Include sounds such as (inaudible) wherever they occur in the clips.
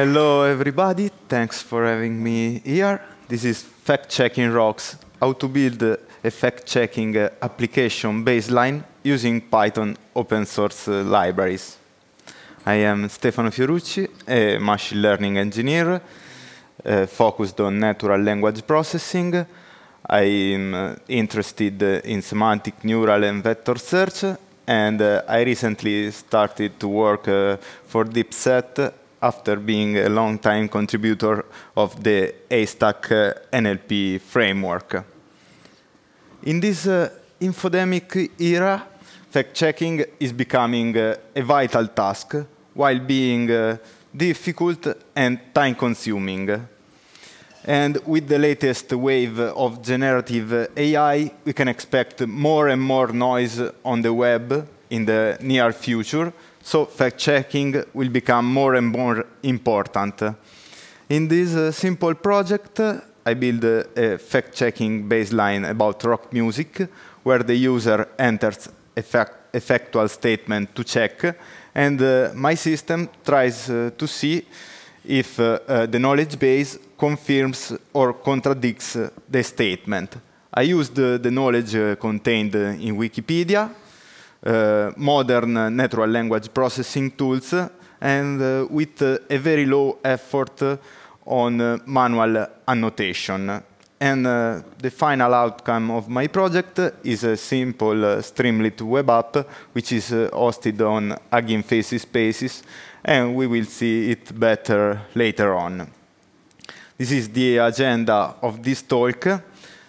Hello, everybody. Thanks for having me here. This is Fact Checking Rocks, how to build a fact-checking application baseline using Python open source libraries. I am Stefano Fiorucci, a machine learning engineer uh, focused on natural language processing. I am uh, interested in semantic, neural, and vector search, and uh, I recently started to work uh, for DeepSet after being a long-time contributor of the ASTAC uh, NLP framework. In this uh, infodemic era, fact-checking is becoming uh, a vital task while being uh, difficult and time-consuming. And with the latest wave of generative AI, we can expect more and more noise on the web in the near future, so fact-checking will become more and more important. In this uh, simple project, uh, I build a, uh, a fact-checking baseline about rock music, where the user enters a, fact a factual statement to check, and uh, my system tries uh, to see if uh, the knowledge base confirms or contradicts the statement. I used the knowledge contained in Wikipedia, uh, modern natural language processing tools and uh, with uh, a very low effort on manual annotation. And uh, the final outcome of my project is a simple uh, Streamlit web app, which is uh, hosted on Hugging Faces Spaces, and we will see it better later on. This is the agenda of this talk.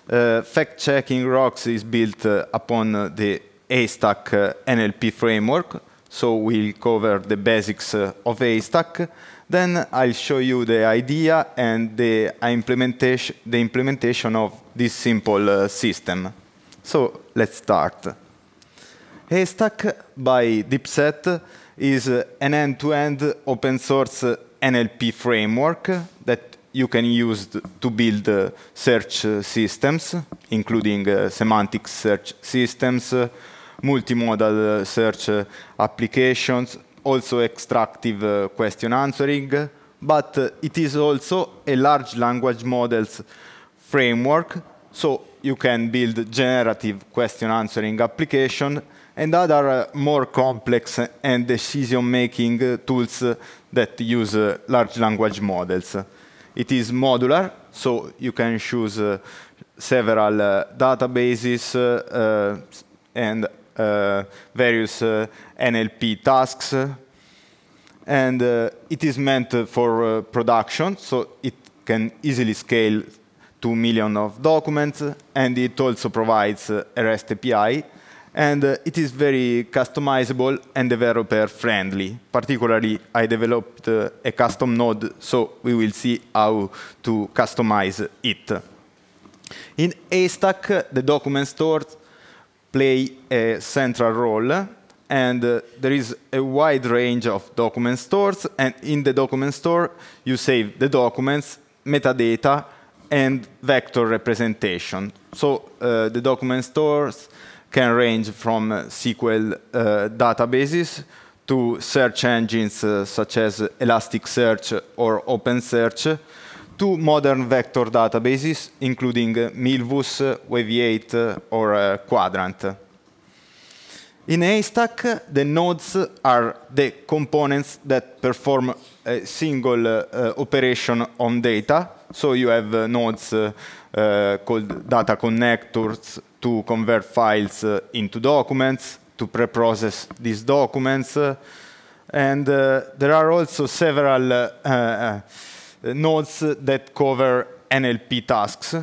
Fact-checking rocks is built upon the AStack uh, NLP framework. So we'll cover the basics uh, of AStack. Then I'll show you the idea and the implementation, the implementation of this simple uh, system. So let's start. AStack by DeepSet is an end-to-end -end open source NLP framework that you can use to build uh, search uh, systems, including uh, semantic search systems, multimodal uh, search uh, applications, also extractive uh, question answering, but it is also a large language models framework, so you can build generative question answering application and other more complex and decision-making tools that use large language models. It is modular, so you can choose several databases and uh, various uh, NLP tasks. And uh, it is meant for production, so it can easily scale to millions of documents. And it also provides a REST API. And it is very customizable and developer-friendly. Particularly, I developed a custom node, so we will see how to customize it. In A stack, the document stores play a central role and uh, there is a wide range of document stores and in the document store you save the documents, metadata and vector representation. So uh, the document stores can range from uh, SQL uh, databases to search engines uh, such as Elasticsearch or OpenSearch two modern vector databases, including Milvus, Wave8, or uh, Quadrant. In haystack, the nodes are the components that perform a single uh, operation on data. So you have uh, nodes uh, uh called data connectors to convert files uh, into documents, to pre-process these documents. and there are also several nodes that cover NLP tasks,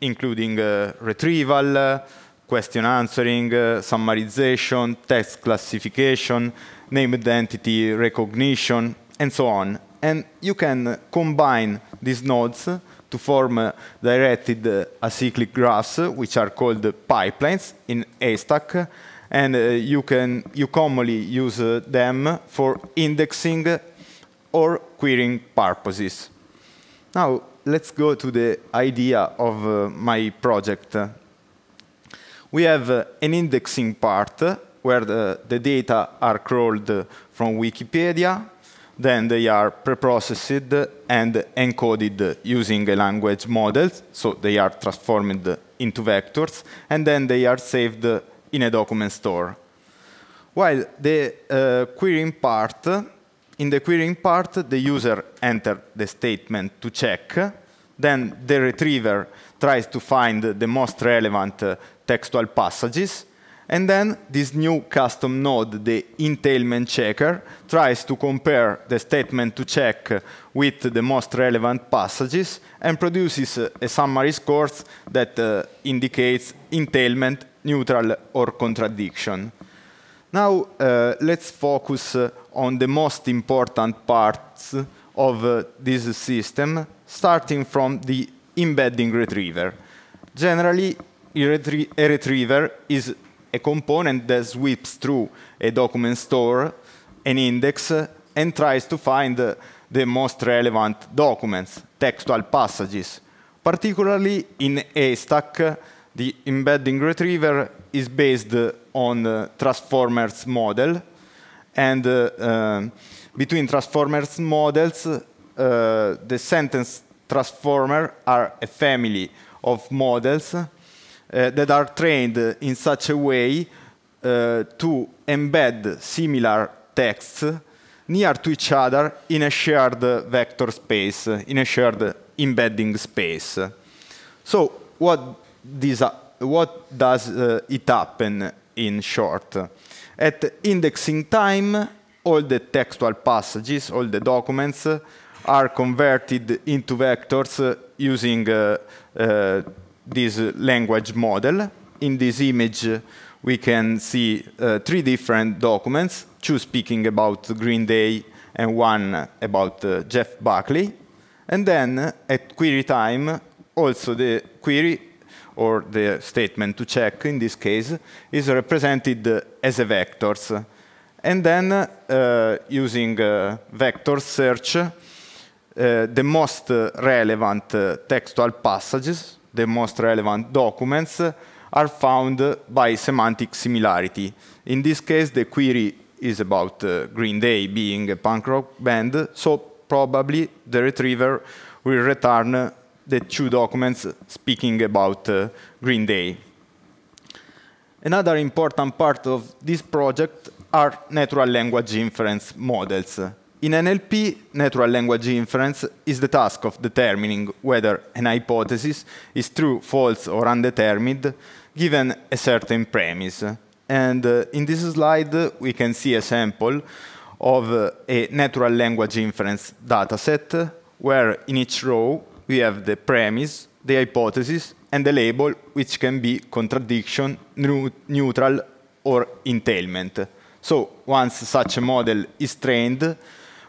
including uh, retrieval, uh, question answering, uh, summarization, text classification, named entity recognition, and so on. And you can combine these nodes to form uh, directed uh, acyclic graphs, which are called pipelines in ASTAC, and you can you commonly use them for indexing or querying purposes. Now, let's go to the idea of uh, my project. We have uh, an indexing part where the, the, data are crawled from Wikipedia, then they are preprocessed and encoded using a language model, so they are transformed into vectors, and then they are saved in a document store. While the uh, querying part in the querying part, the user enters the statement to check. Then the retriever tries to find the most relevant uh, textual passages. And then this new custom node, the entailment checker, tries to compare the statement to check with the most relevant passages and produces a summary score that uh, indicates entailment, neutral, or contradiction. Now uh, let's focus uh, on the most important parts of uh, this system, starting from the embedding retriever. Generally, a, a retriever is a component that sweeps through a document store, an index, and tries to find uh, the most relevant documents, textual passages, particularly in a stack the embedding retriever is based on uh, transformers model, and uh, um, between transformers models, uh, the sentence transformer are a family of models uh, that are trained in such a way to embed similar texts near to each other in a shared vector space, in a shared embedding space. So what this, what does uh, it happen in short? At indexing time, all the textual passages, all the documents, uh, are converted into vectors uh, using this language model. In this image, we can see uh, three different documents, two speaking about Green Day and one about uh, Jeff Buckley. And then at query time, also the query or the statement to check in this case is represented as a vectors. And then uh, using uh, vector search, uh, the most relevant uh, textual passages, the most relevant documents uh, are found by semantic similarity. In this case, the query is about uh, Green Day being a punk rock band, so probably the retriever will return the two documents speaking about uh, Green Day. Another important part of this project are natural language inference models. In NLP, natural language inference is the task of determining whether an hypothesis is true, false, or undetermined, given a certain premise. And uh, in this slide, we can see a sample of uh, a natural language inference dataset, where in each row we have the premise, the hypothesis, and the label, which can be contradiction, neutral, or entailment. So once such a model is trained,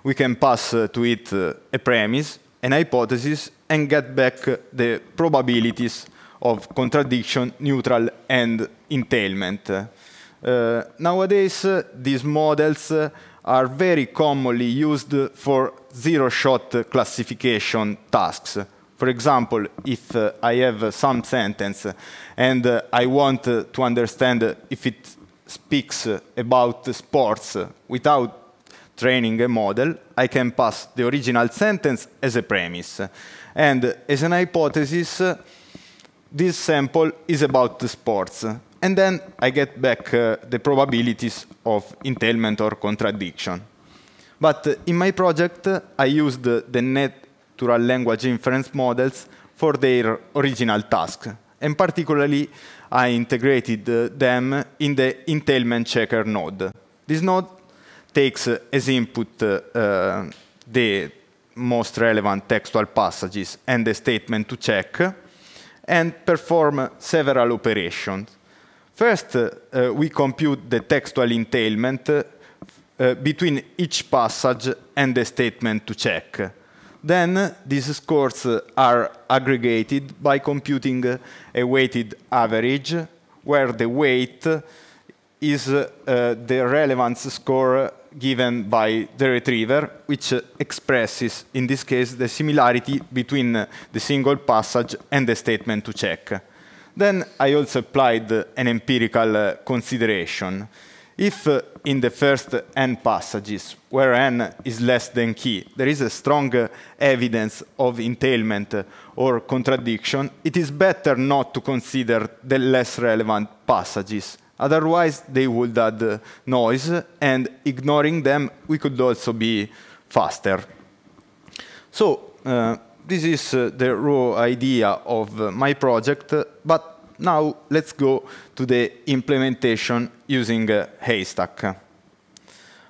we can pass to it uh, a premise, an hypothesis, and get back the probabilities of contradiction, neutral, and entailment. Uh, nowadays, uh, these models uh, are very commonly used for zero-shot classification tasks. For example, if uh, I have some sentence and uh, I want to understand if it speaks about sports without training a model, I can pass the original sentence as a premise. And as an hypothesis, this sample is about sports. And then I get back uh, the probabilities of entailment or contradiction. But uh, in my project, uh, I used uh, the natural language inference models for their original task. And particularly, I integrated uh, them in the entailment checker node. This node takes uh, as input the most relevant textual passages and the statement to check, and perform several operations. First, uh, uh, we compute the textual entailment uh, between each passage and the statement to check. Then uh, these scores uh, are aggregated by computing a weighted average, where the weight is uh, the relevance score given by the retriever, which expresses, in this case, the similarity between the single passage and the statement to check. Then I also applied an empirical uh, consideration. If uh, in the first n passages, where n is less than key, there is a strong uh, evidence of entailment or contradiction, it is better not to consider the less relevant passages. Otherwise, they would add noise, and ignoring them, we could also be faster. So, uh, this is uh, the raw idea of uh, my project, uh, but now let's go to the implementation using uh, Haystack.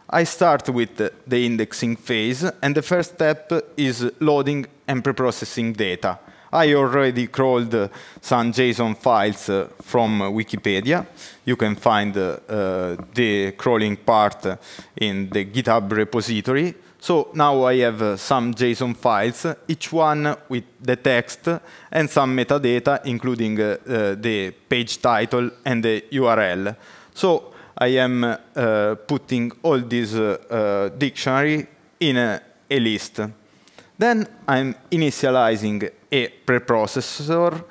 I start with uh, the indexing phase, and the first step is loading and preprocessing data. I already crawled some JSON files from Wikipedia. You can find the crawling part in the GitHub repository. So now I have uh, some JSON files, each one with the text and some metadata, including uh, uh, the page title and the URL. So I am putting all this dictionary in a, a list. Then I'm initializing a preprocessor,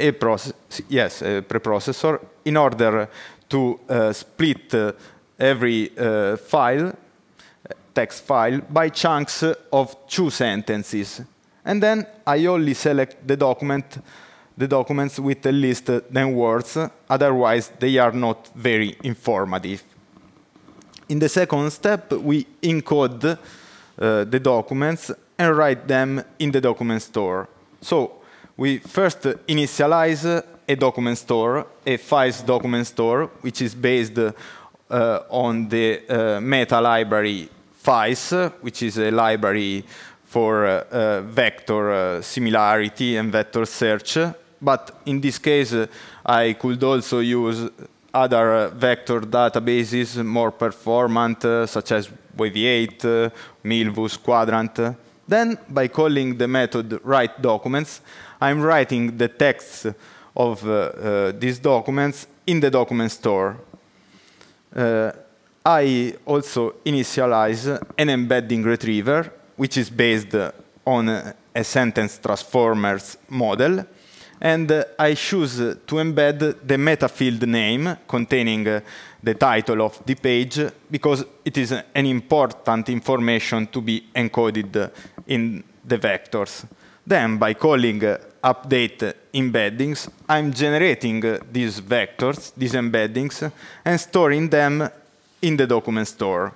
a process, yes, a preprocessor, in order to uh, split uh, every uh, file text file by chunks of two sentences. And then I only select the document the documents with the list than words, otherwise they are not very informative. In the second step, we encode uh, the documents and write them in the document store. So we first initialize a document store, a files document store, which is based uh, on the uh, meta library FICE, which is a library for uh, uh, vector uh, similarity and vector search. But in this case, uh, I could also use other uh, vector databases more performant, uh, such as Wave8, Milvus, Quadrant. Then, by calling the method write documents, I'm writing the texts of these documents in the document store. I also initialize an embedding retriever, which is based on a sentence transformers model. And I choose to embed the meta field name containing the title of the page because it is an important information to be encoded in the vectors. Then by calling update embeddings, I'm generating these vectors, these embeddings, and storing them in the document store.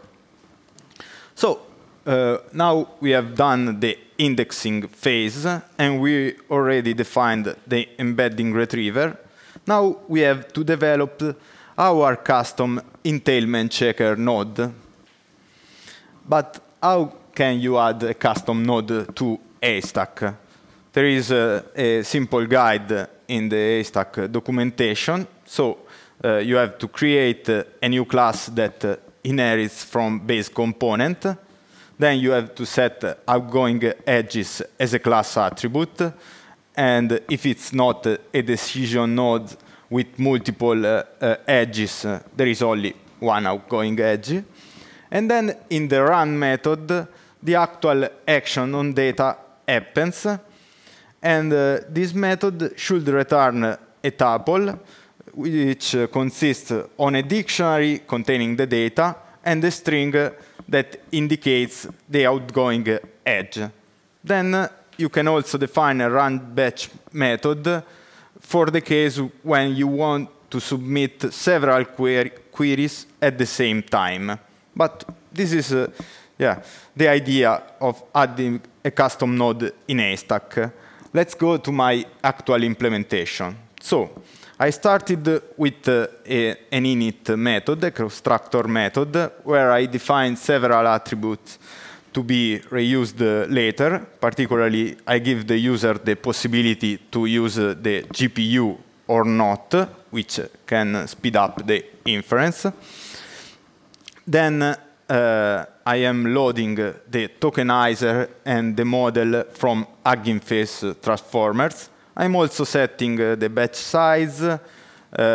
So uh, now we have done the indexing phase, and we already defined the embedding retriever. Now we have to develop our custom entailment checker node. But how can you add a custom node to AStac? There is a, a simple guide in the AStac documentation. So uh, you have to create uh, a new class that uh, inherits from base component. Then you have to set outgoing edges as a class attribute. And if it's not a decision node with multiple uh, uh, edges, uh, there is only one outgoing edge. And then in the run method, the actual action on data happens. And this method should return a tuple which uh, consists on a dictionary containing the data and a string that indicates the outgoing edge. Then uh, you can also define a run batch method for the case when you want to submit several quer queries at the same time. But this is uh, yeah, the idea of adding a custom node in a stack. Let's go to my actual implementation. So I started with uh, a, an init method, a constructor method, where I defined several attributes to be reused uh, later. Particularly, I give the user the possibility to use uh, the GPU or not, which can speed up the inference. Then uh, I am loading the tokenizer and the model from Hugging Face transformers I'm also setting uh, the batch size, uh,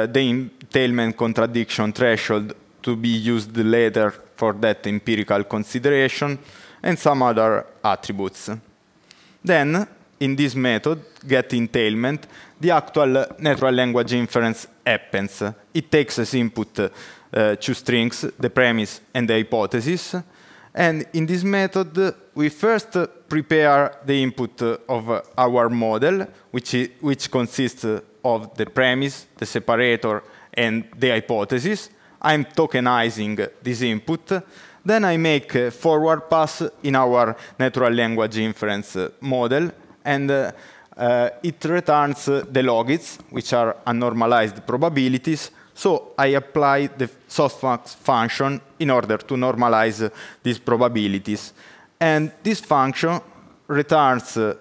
the entailment contradiction threshold to be used later for that empirical consideration, and some other attributes. Then, in this method, get entailment, the actual natural language inference happens. It takes as input uh, two strings, the premise and the hypothesis, and in this method, we first prepare the input of our model, which, is, which consists of the premise, the separator, and the hypothesis. I'm tokenizing this input. Then I make a forward pass in our natural language inference model, and uh, uh, it returns the logits, which are unnormalized probabilities, so I apply the softmax function in order to normalize these probabilities. And this function returns uh,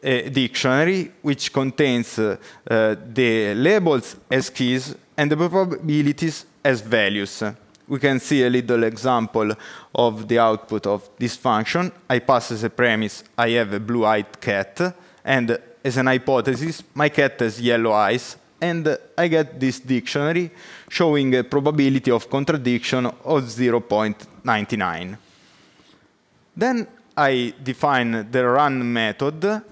a dictionary which contains uh, uh, the labels as keys and the probabilities as values. We can see a little example of the output of this function. I pass as a premise, I have a blue-eyed cat, and as an hypothesis, my cat has yellow eyes, and I get this dictionary showing a probability of contradiction of 0.99. Then I define the run method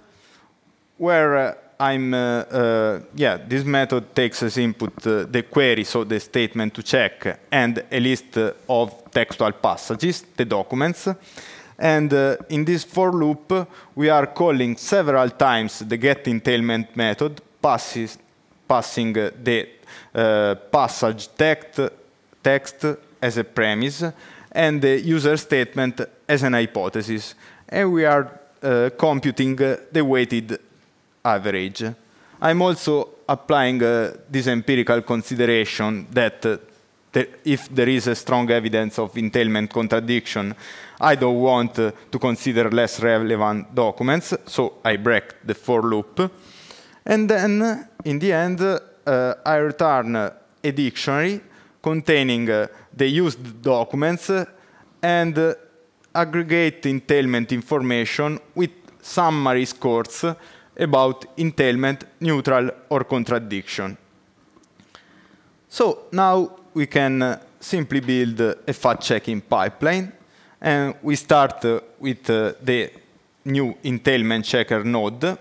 where uh, I'm, uh, uh, yeah, this method takes as input uh, the query, so the statement to check, and a list uh, of textual passages, the documents. And uh, in this for loop, we are calling several times the getEntailment method, passes passing the uh, passage text, text as a premise and the user statement as an hypothesis. And we are uh, computing uh, the weighted average. I'm also applying uh, this empirical consideration that uh, th if there is a strong evidence of entailment contradiction, I don't want uh, to consider less relevant documents, so I break the for loop. And then, in the end, uh, I return a dictionary containing uh, the used documents and uh, aggregate entailment information with summary scores about entailment, neutral, or contradiction. So now we can uh, simply build a fact-checking pipeline. And we start uh, with uh, the new entailment checker node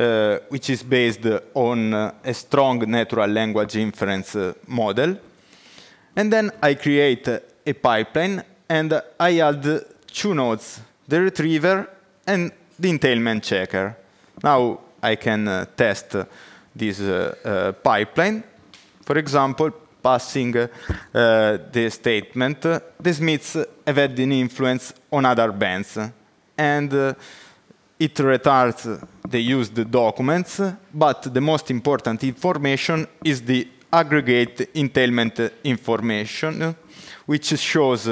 uh, which is based on uh, a strong natural language inference uh, model. And then I create a pipeline and I add two nodes, the retriever and the entailment checker. Now I can uh, test this uh, pipeline. For example, passing the statement, this Smiths have had an influence on other bands. And it retards the used documents, but the most important information is the aggregate entailment information, which shows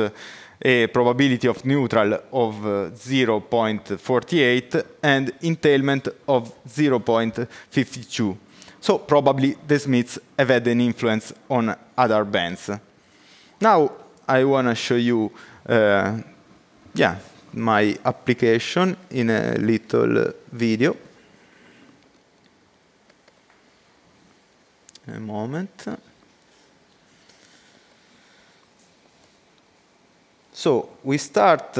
a probability of neutral of uh, 0.48 and entailment of 0.52. So probably the Smiths have had an influence on other bands. Now I want to show you, uh, yeah, my application in a little video. A moment. So we start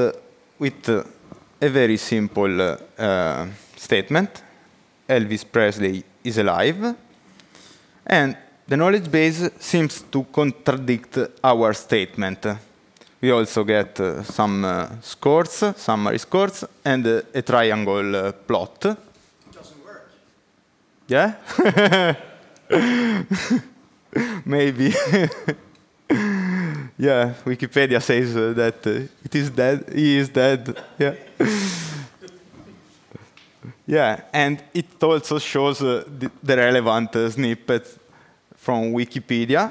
with a very simple uh, statement. Elvis Presley is alive. And the knowledge base seems to contradict our statement we also get uh, some uh, scores, summary scores, and uh, a triangle uh, plot. It doesn't work. Yeah? (laughs) Maybe. (laughs) yeah, Wikipedia says uh, that uh, it is dead, he is dead. Yeah. (laughs) yeah, and it also shows the, the, relevant snippets from Wikipedia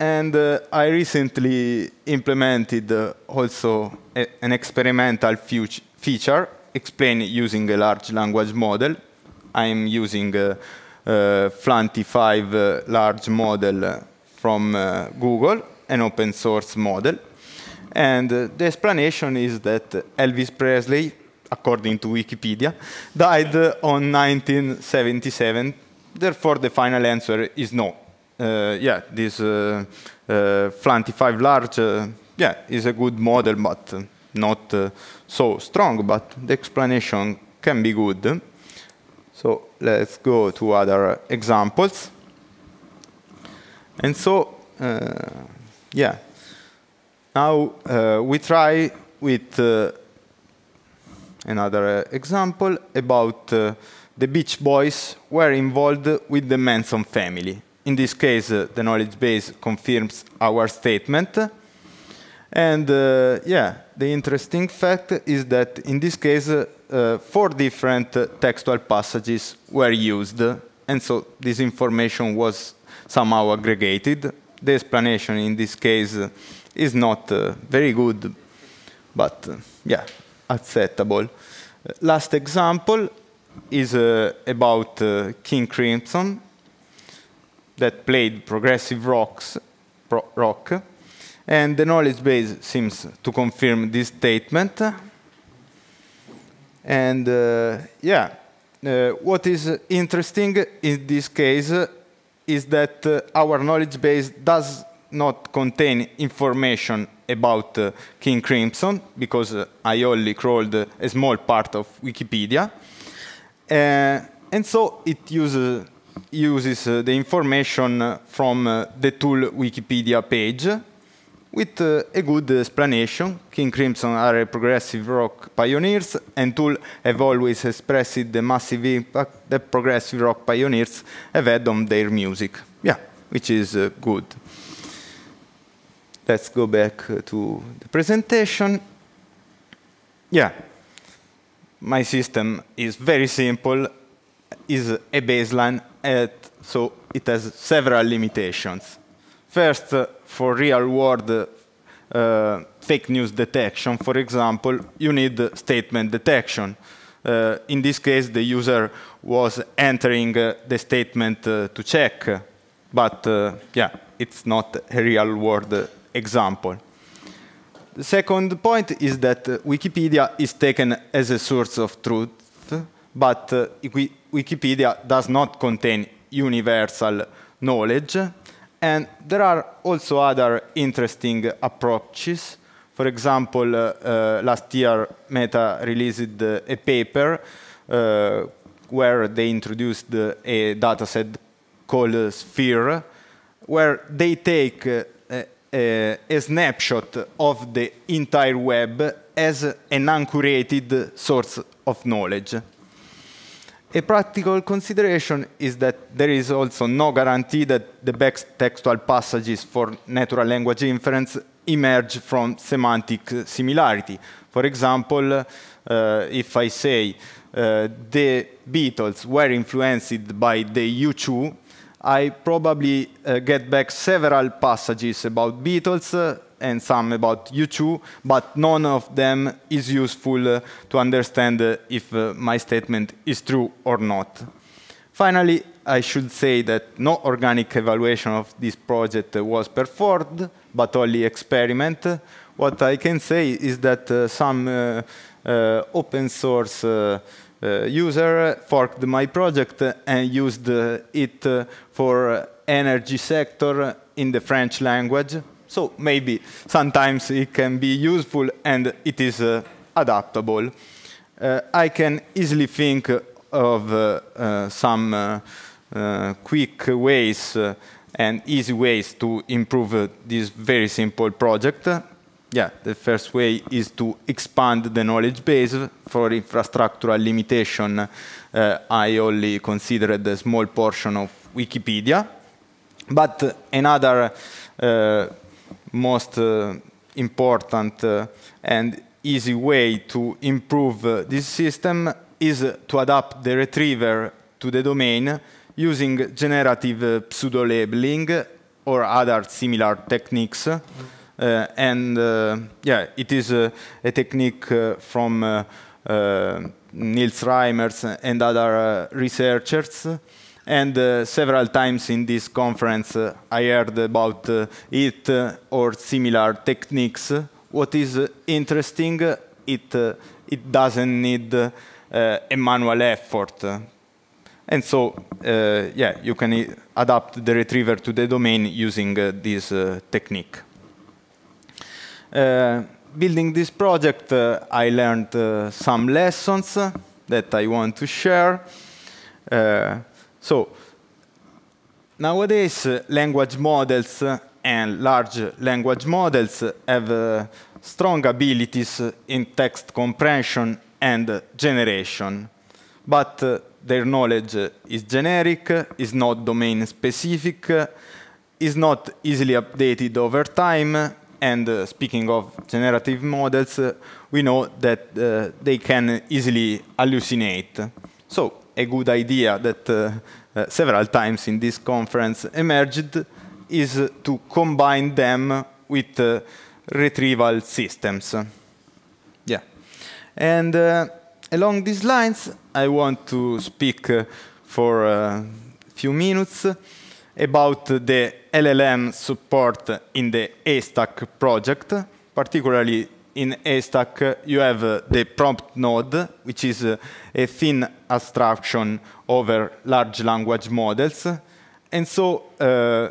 and uh, I recently implemented uh, also a, an experimental feature explained using a large language model. I'm using a, a Flanty5 large model uh, from uh, Google, an open source model. And uh, the explanation is that Elvis Presley, according to Wikipedia, died on 1977. Therefore, the final answer is no. Uh, yeah, this uh, uh Flanty5 large, uh, yeah, is a good model, but not so strong, but the explanation can be good. So let's go to other examples. And so, yeah, now uh, we try with uh, another uh, example about the Beach Boys were involved with the Manson family in this case, uh, the knowledge base confirms our statement. And uh, yeah, the interesting fact is that in this case, uh, four different textual passages were used. And so this information was somehow aggregated. The explanation in this case is not very good, but yeah, acceptable. Last example is about King Crimson that played progressive rocks, pro rock, and the knowledge base seems to confirm this statement. And uh, yeah, uh, what is interesting in this case is that uh, our knowledge base does not contain information about uh, King Crimson, because uh, I only crawled a small part of Wikipedia. Uh, and so it uses uses uh, the information uh, from uh, the tool Wikipedia page with uh, a good explanation. King Crimson are progressive rock pioneers, and Tool have always expressed the massive impact that progressive rock pioneers have had on their music. Yeah, which is uh, good. Let's go back uh, to the presentation. Yeah, my system is very simple, is a baseline at, so it has several limitations. First, uh, for real-world uh, fake news detection, for example, you need statement detection. Uh, in this case, the user was entering uh, the statement uh, to check, but uh, yeah, it's not a real-world example. The second point is that Wikipedia is taken as a source of truth, but uh, we Wikipedia does not contain universal knowledge. And there are also other interesting approaches. For example, uh, uh, last year Meta released uh, a paper uh, where they introduced uh, a dataset called Sphere, where they take uh, a, a snapshot of the entire web as an uncurated source of knowledge. A practical consideration is that there is also no guarantee that the best textual passages for natural language inference emerge from semantic similarity. For example, uh, if I say uh, the Beatles were influenced by the U2, I probably uh, get back several passages about Beatles uh, and some about you too, but none of them is useful uh, to understand uh, if uh, my statement is true or not. Finally, I should say that no organic evaluation of this project was performed, but only experiment. What I can say is that uh, some uh, uh, open source user forked my project and used it for energy sector in the French language. So maybe sometimes it can be useful and it is uh, adaptable. Uh, I can easily think of uh, uh some uh, uh, quick ways and easy ways to improve this very simple project. Yeah, the first way is to expand the knowledge base. For infrastructural limitation, I only considered a small portion of Wikipedia. But another uh, most uh, important uh, and easy way to improve uh, this system is to adapt the retriever to the domain using generative pseudo-labeling or other similar techniques. Uh, and uh, yeah, it is uh, a technique from Niels Reimers and other researchers and uh, several times in this conference uh, I heard about uh, it uh, or similar techniques. What is uh, interesting, uh, it, it doesn't need a manual effort. And so, yeah, you can adapt the retriever to the domain using this technique. building this project, I learned some lessons that I want to share. So nowadays, language models and large language models have uh, strong abilities in text comprehension and generation, but uh, their knowledge is generic, is not domain-specific, is not easily updated over time, and uh, speaking of generative models, uh, we know that uh, they can easily hallucinate. So a good idea that uh, uh, several times in this conference emerged is to combine them with uh, retrieval systems. Yeah. And uh, along these lines, I want to speak uh, for a uh, few minutes about the LLM support in the ASTAC project, particularly in AStac, you have uh, the prompt node, which is uh, a thin abstraction over large language models. And so uh,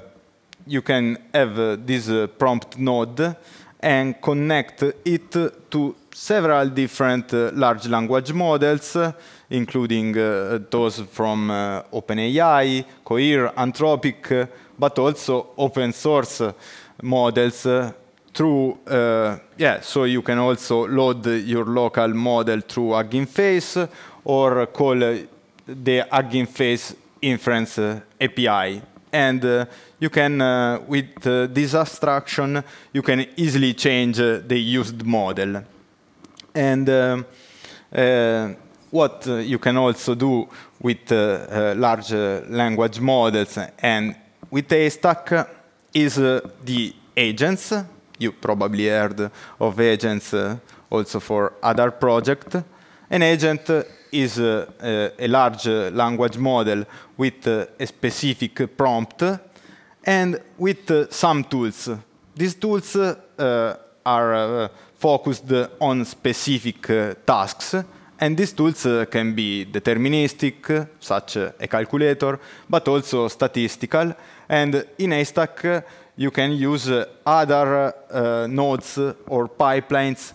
you can have this uh, prompt node and connect it to several different uh, large language models, including uh, those from OpenAI, Cohere, Anthropic, but also open source models through, uh, yeah, so you can also load your local model through Hugging Face or call the Hugging Face inference uh, API. And uh, you can, uh, with this abstraction, you can easily change the used model. And um, what uh, you can also do with uh, uh, large language models and with a stack is the agents you probably heard of agents uh, also for other projects. An agent uh, is a, uh, a large language model with a specific prompt and with some tools. These tools are focused on specific tasks and these tools uh, can be deterministic, such uh, a calculator, but also statistical. And in ASTAC, you can use uh, other uh, nodes or pipelines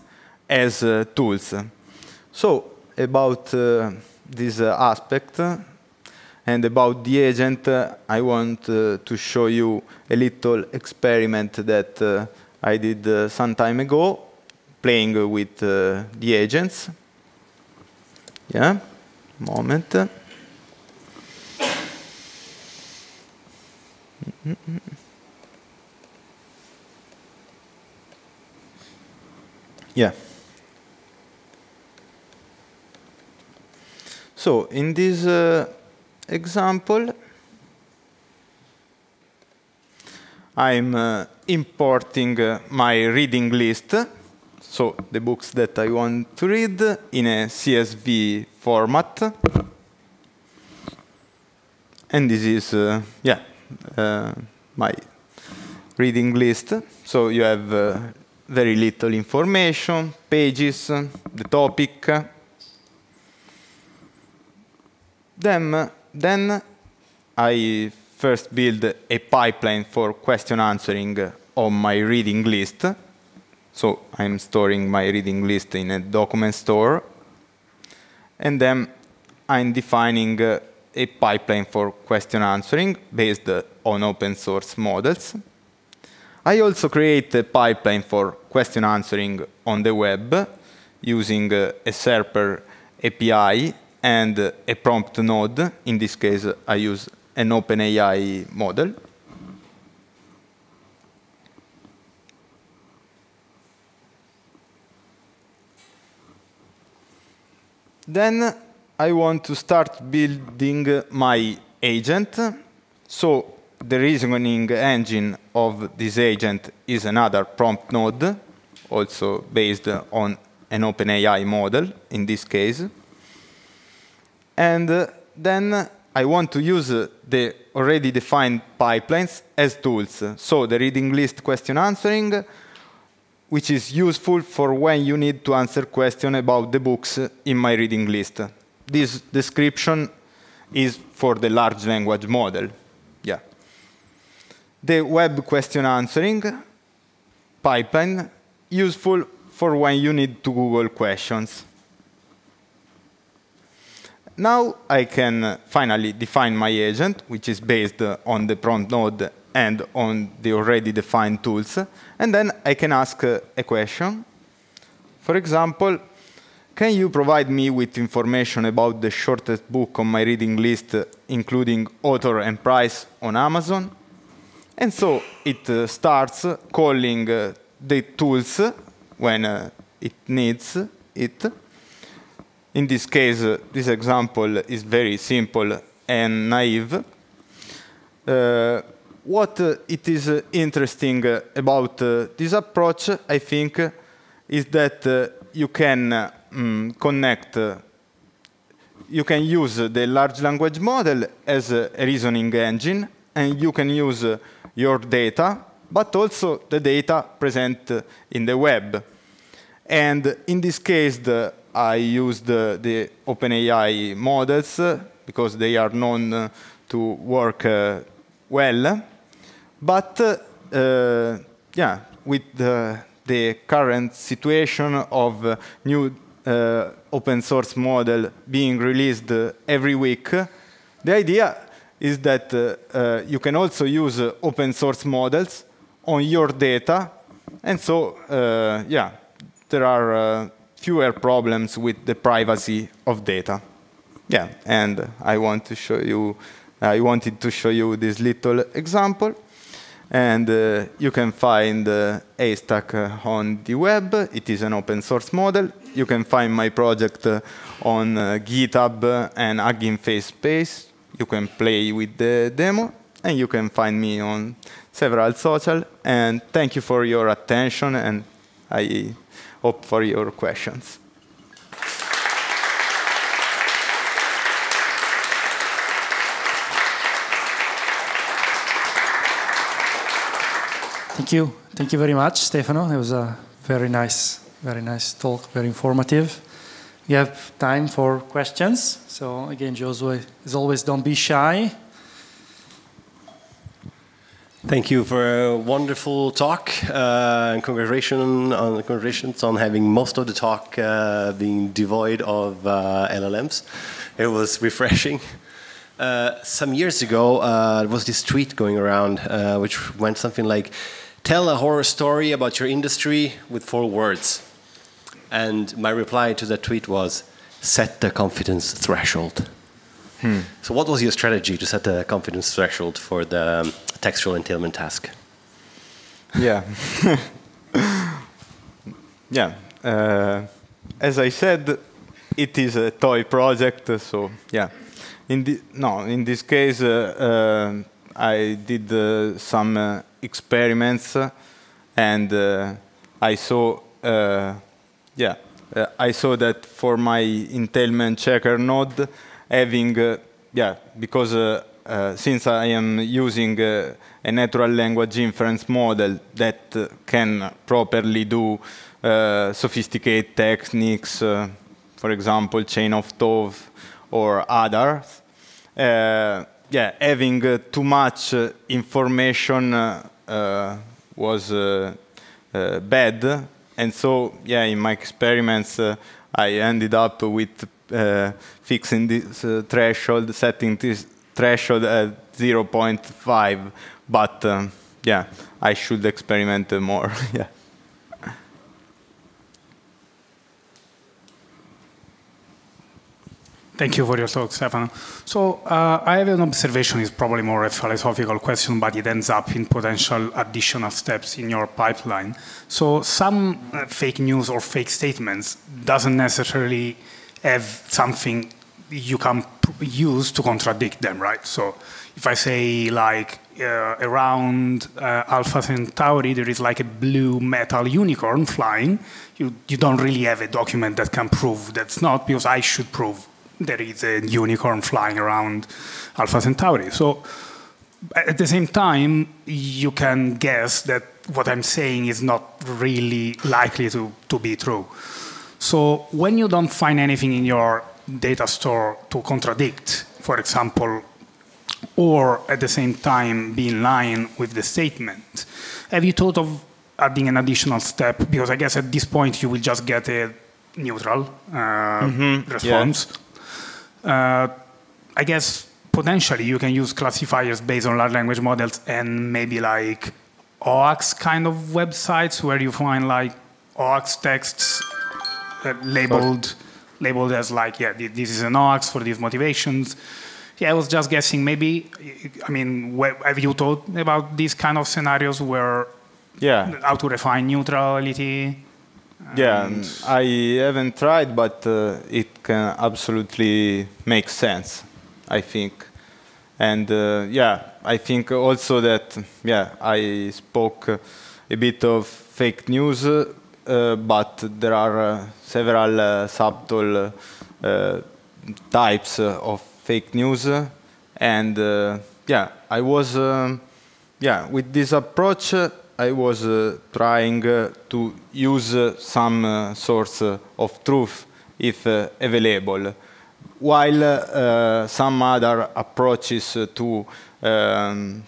as uh, tools. So about this aspect and about the agent, I want to show you a little experiment that I did some time ago, playing with the agents. Yeah, moment. Mm -hmm. Yeah. So in this uh, example, I'm uh, importing uh, my reading list, so the books that I want to read in a CSV format. And this is, uh, yeah, uh, my reading list. So you have uh, very little information, pages, the topic. Then, then I first build a pipeline for question answering on my reading list. So I'm storing my reading list in a document store. And then I'm defining a pipeline for question answering based on open source models. I also create a pipeline for question answering on the web using uh, a Serper API and uh, a prompt node. In this case, I use an OpenAI model. Then I want to start building my agent. So the reasoning engine of this agent is another prompt node, also based on an OpenAI model in this case. And uh, then I want to use uh, the already defined pipelines as tools. So the reading list question answering, which is useful for when you need to answer question about the books in my reading list. This description is for the large language model the web question answering pipeline useful for when you need to Google questions. Now I can finally define my agent, which is based on the prompt node and on the already defined tools. And then I can ask a question. For example, can you provide me with information about the shortest book on my reading list, including author and price on Amazon? And so it uh, starts calling uh, the tools when uh, it needs it. In this case, uh, this example is very simple and naive. Uh, what uh, it is interesting about this approach, I think, is that you can mm, connect you can use the large language model as a reasoning engine, and you can use your data, but also the data present in the web. And in this case, the, I used the, the OpenAI models uh, because they are known uh, to work uh, well. But yeah, with the, the, current situation of new uh, open source model being released every week, the idea is that uh, uh, you can also use uh, open source models on your data. And so, yeah, there are fewer problems with the privacy of data. Yeah, and I want to show you, I wanted to show you this little example. And uh, you can find uh, stack uh, on the web. It is an open source model. You can find my project on GitHub and Hugging Face Space you can play with the demo, and you can find me on several social. And thank you for your attention, and I hope for your questions. Thank you. Thank you very much, Stefano. It was a very nice, very nice talk, very informative. We have time for questions. So again, Josue, as always, don't be shy. Thank you for a wonderful talk, uh, and congratulations on, congratulations on having most of the talk uh, being devoid of uh, LLMs. It was refreshing. Uh, some years ago, uh, there was this tweet going around, uh, which went something like, "Tell a horror story about your industry with four words." And my reply to that tweet was set the confidence threshold. Hmm. So, what was your strategy to set the confidence threshold for the um, textual entailment task? Yeah. (laughs) yeah. Uh, as I said, it is a toy project, so yeah. In the, no, in this case, uh, uh, I did uh, some uh, experiments, and uh, I saw yeah, uh, I saw that for my entailment checker node, having, uh, yeah, because uh, uh since I am using uh, a natural language inference model that uh, can properly do sophisticated techniques, for example, chain of thought or others, yeah, having too much information was bad and so, yeah, in my experiments, uh, I ended up with uh, fixing this uh, threshold, setting this threshold at 0.5. But um, yeah, I should experiment more. (laughs) yeah. Thank you for your talk, Stefano. So uh, I have an observation. It's probably more a philosophical question, but it ends up in potential additional steps in your pipeline. So some uh, fake news or fake statements doesn't necessarily have something you can use to contradict them, right? So if I say like uh, around uh, Alpha Centauri, there is like a blue metal unicorn flying. You, you don't really have a document that can prove that's not because I should prove there is a unicorn flying around Alpha Centauri. So at the same time, you can guess that what I'm saying is not really likely to, to be true. So when you don't find anything in your data store to contradict, for example, or at the same time be in line with the statement, have you thought of adding an additional step? Because I guess at this point you will just get a neutral uh, mm -hmm. response, yeah. Uh, I guess potentially you can use classifiers based on large language models and maybe like OAX kind of websites where you find like OAX texts uh, labeled Sorry. labeled as like yeah this is an OAX for these motivations. Yeah, I was just guessing. Maybe I mean, have you thought about these kind of scenarios where yeah how to refine neutrality? Yeah, and mm. I haven't tried, but uh, it can absolutely make sense, I think. And uh, yeah, I think also that yeah, I spoke uh, a bit of fake news, uh, but there are uh, several uh, subtle types of fake news, and yeah, I was um, yeah with this approach. I was uh, trying uh, to use uh, some source of truth if available, while some other approaches to um,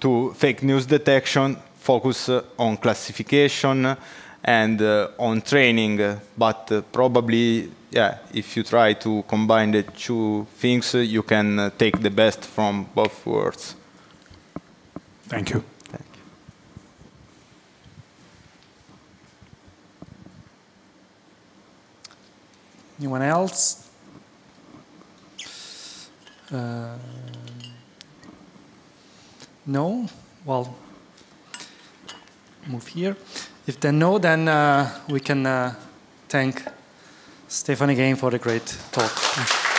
to fake news detection focus on classification and uh, on training. But uh, probably, yeah, if you try to combine the two things, uh, you can take the best from both worlds. Thank you. Anyone else? Uh, no? Well, move here. If then no, then uh, we can uh, thank Stefan again for the great talk.